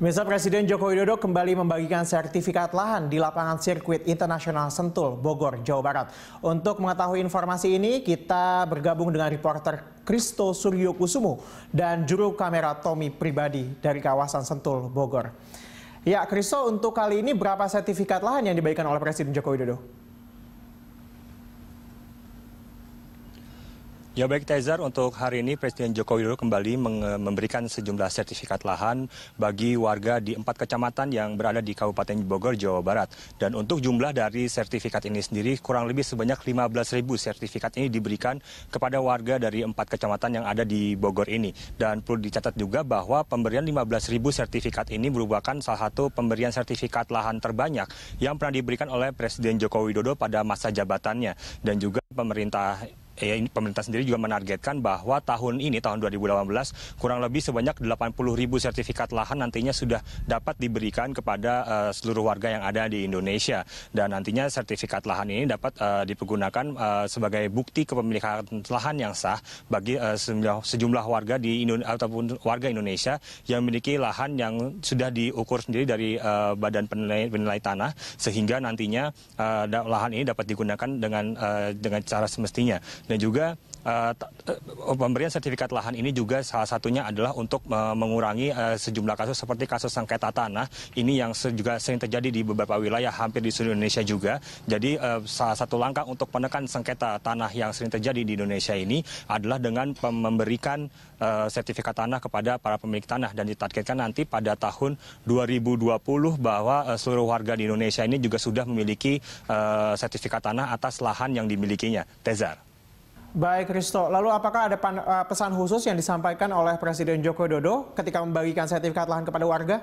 Misal Presiden Joko Widodo kembali membagikan sertifikat lahan di lapangan sirkuit internasional Sentul, Bogor, Jawa Barat. Untuk mengetahui informasi ini, kita bergabung dengan reporter Kristo Suryo Kusumu dan juru kamera Tommy Pribadi dari kawasan Sentul, Bogor. Ya, Kristo, untuk kali ini berapa sertifikat lahan yang diberikan oleh Presiden Joko Widodo? Ya baik Tezar, untuk hari ini Presiden Joko Widodo kembali memberikan sejumlah sertifikat lahan bagi warga di empat kecamatan yang berada di Kabupaten Bogor, Jawa Barat. Dan untuk jumlah dari sertifikat ini sendiri kurang lebih sebanyak 15.000 sertifikat ini diberikan kepada warga dari empat kecamatan yang ada di Bogor ini. Dan perlu dicatat juga bahwa pemberian 15.000 sertifikat ini merupakan salah satu pemberian sertifikat lahan terbanyak yang pernah diberikan oleh Presiden Joko Widodo pada masa jabatannya. Dan juga pemerintah Ya, pemerintah sendiri juga menargetkan bahwa tahun ini, tahun 2018, kurang lebih sebanyak 80 ribu sertifikat lahan nantinya sudah dapat diberikan kepada uh, seluruh warga yang ada di Indonesia. Dan nantinya sertifikat lahan ini dapat uh, dipergunakan uh, sebagai bukti kepemilikan lahan yang sah bagi uh, sejumlah, sejumlah warga di Indonesia, ataupun warga Indonesia yang memiliki lahan yang sudah diukur sendiri dari uh, Badan Penilai, Penilai Tanah sehingga nantinya uh, lahan ini dapat digunakan dengan uh, dengan cara semestinya dan juga Uh, pemberian sertifikat lahan ini juga salah satunya adalah untuk uh, mengurangi uh, sejumlah kasus seperti kasus sengketa tanah ini yang juga sering terjadi di beberapa wilayah hampir di seluruh Indonesia juga. Jadi salah satu langkah untuk menekan sengketa tanah yang sering terjadi di Indonesia ini adalah dengan memberikan sertifikat tanah kepada para pemilik tanah dan ditargetkan nanti pada tahun 2020 bahwa seluruh warga di Indonesia ini juga sudah memiliki sertifikat tanah atas lahan yang dimilikinya. Tezar. Baik Risto, lalu apakah ada eh, pesan khusus yang disampaikan oleh Presiden Joko Dodo ketika membagikan sertifikat lahan kepada warga?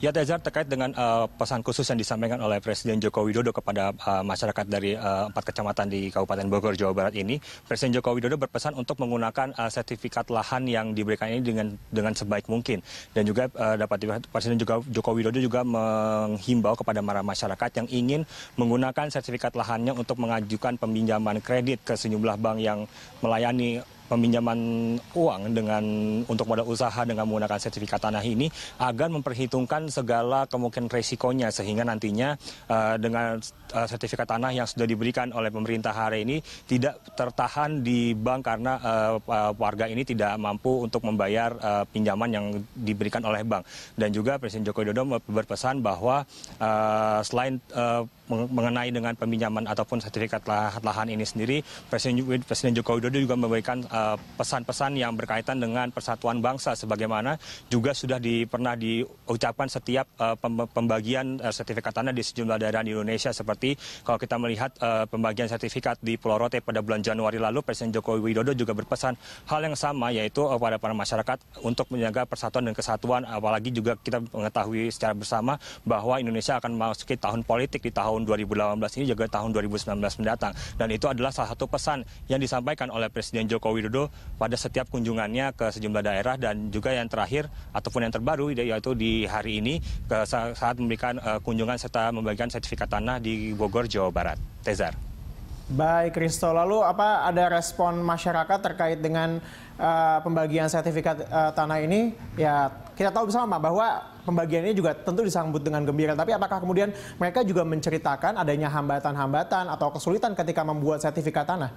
Ya Tezar terkait dengan uh, pesan khusus yang disampaikan oleh Presiden Joko Widodo kepada uh, masyarakat dari uh, empat kecamatan di Kabupaten Bogor Jawa Barat ini, Presiden Joko Widodo berpesan untuk menggunakan uh, sertifikat lahan yang diberikan ini dengan dengan sebaik mungkin dan juga uh, dapat Presiden Joko, Joko Widodo juga menghimbau kepada para masyarakat yang ingin menggunakan sertifikat lahannya untuk mengajukan peminjaman kredit ke sejumlah bank yang melayani peminjaman uang dengan untuk modal usaha dengan menggunakan sertifikat tanah ini agar memperhitungkan segala kemungkinan resikonya sehingga nantinya uh, dengan uh, sertifikat tanah yang sudah diberikan oleh pemerintah hari ini tidak tertahan di bank karena uh, warga ini tidak mampu untuk membayar uh, pinjaman yang diberikan oleh bank dan juga Presiden Joko Widodo berpesan bahwa uh, selain uh, mengenai dengan peminjaman ataupun sertifikat lahan ini sendiri Presiden Presiden Joko Widodo juga memberikan uh, Eh, pesan-pesan yang berkaitan dengan persatuan bangsa sebagaimana juga sudah di, pernah diucapkan setiap eh, pembagian uh, sertifikat tanah di sejumlah daerah di Indonesia seperti kalau kita melihat pembagian sertifikat di Pulau Rote pada bulan Januari lalu Presiden Joko Widodo juga berpesan hal yang sama yaitu kepada para masyarakat untuk menjaga persatuan dan kesatuan apalagi juga kita mengetahui secara bersama bahwa Indonesia akan memasuki tahun politik di tahun 2018 ini juga tahun 2019 mendatang dan itu adalah salah satu pesan yang disampaikan oleh Presiden Joko Widodo widodo pada setiap kunjungannya ke sejumlah daerah dan juga yang terakhir ataupun yang terbaru ya, yaitu di hari ini saat memberikan eh, kunjungan serta membagikan sertifikat tanah di Bogor, Jawa Barat. Tezar. Baik, Kristo. Lalu apa ada respon masyarakat terkait dengan uh, pembagian sertifikat uh, tanah ini? Ya, kita tahu bersama bahwa pembagian ini juga tentu disambut dengan gembira. Tapi apakah kemudian mereka juga menceritakan adanya hambatan-hambatan atau kesulitan ketika membuat sertifikat tanah?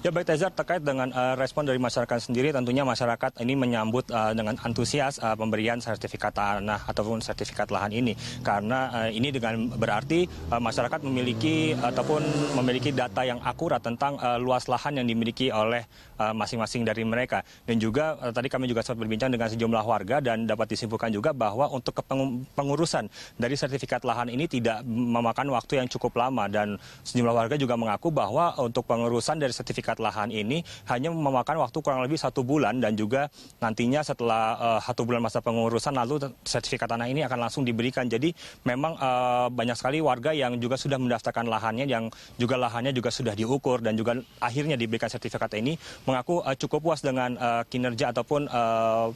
Ya baik Tezar terkait dengan uh, respon dari masyarakat sendiri tentunya masyarakat ini menyambut uh, dengan antusias uh, pemberian sertifikat tanah ataupun sertifikat lahan ini karena uh, ini dengan berarti uh, masyarakat memiliki ataupun memiliki data yang akurat tentang uh, luas lahan yang dimiliki oleh masing-masing uh, dari mereka dan juga uh, tadi kami juga sempat berbincang dengan sejumlah warga dan dapat disimpulkan juga bahwa untuk pengurusan dari sertifikat lahan ini tidak memakan waktu yang cukup lama dan sejumlah warga juga mengaku bahwa untuk pengurusan dari sertifikat sertifikat lahan ini hanya memakan waktu kurang lebih satu bulan dan juga nantinya setelah uh, satu bulan masa pengurusan lalu sertifikat tanah ini akan langsung diberikan. Jadi memang uh, banyak sekali warga yang juga sudah mendaftarkan lahannya yang juga lahannya juga sudah diukur dan juga akhirnya diberikan sertifikat ini mengaku uh, cukup puas dengan uh, kinerja ataupun uh,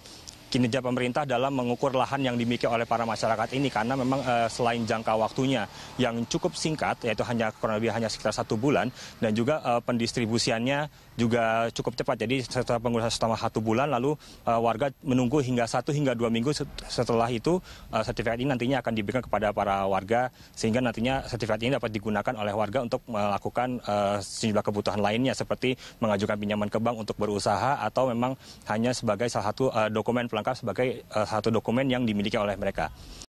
kinerja pemerintah dalam mengukur lahan yang dimiliki oleh para masyarakat ini karena memang e, selain jangka waktunya yang cukup singkat yaitu hanya kurang lebih hanya sekitar satu bulan dan juga e, pendistribusiannya juga cukup cepat jadi setelah pengurusan selama satu bulan lalu e, warga menunggu hingga satu hingga dua minggu setelah itu e, sertifikat ini nantinya akan diberikan kepada para warga sehingga nantinya sertifikat ini dapat digunakan oleh warga untuk melakukan e, sejumlah kebutuhan lainnya seperti mengajukan pinjaman ke bank untuk berusaha atau memang hanya sebagai salah satu e, dokumen pelanggan dianggap sebagai eh, satu dokumen yang dimiliki oleh mereka